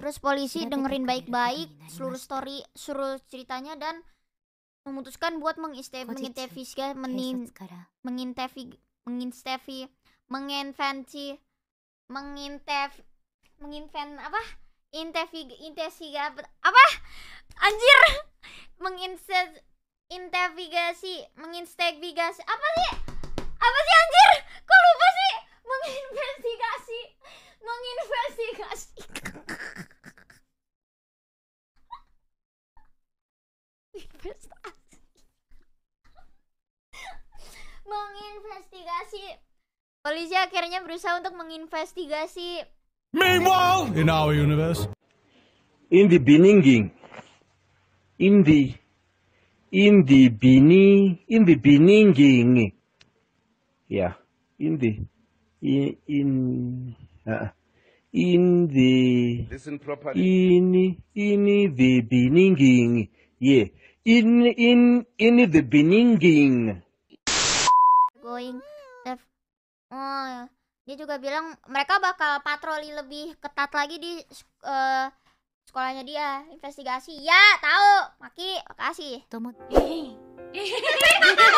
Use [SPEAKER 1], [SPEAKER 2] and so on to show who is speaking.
[SPEAKER 1] Terus polisi dengerin ya, baik-baik ya, seluruh story, ya. seluruh ceritanya dan memutuskan buat menginvestigasi eh, menin menginventi mengintev menginvent apa intervig intesiga apa anjir intervigasi menginstegvigasi apa sih investasi menginvestigasi polisi akhirnya berusaha untuk menginvestigasi
[SPEAKER 2] meanwhile in our universe in the beginning in the in the bini, in the beginning ya yeah, in the in, in uh, in the Listen properly. in in the beginning yeah ini, in in the beginning
[SPEAKER 1] going def oh dia juga bilang mereka bakal patroli lebih ketat lagi di uh, sekolahnya dia investigasi ya tahu maki makasih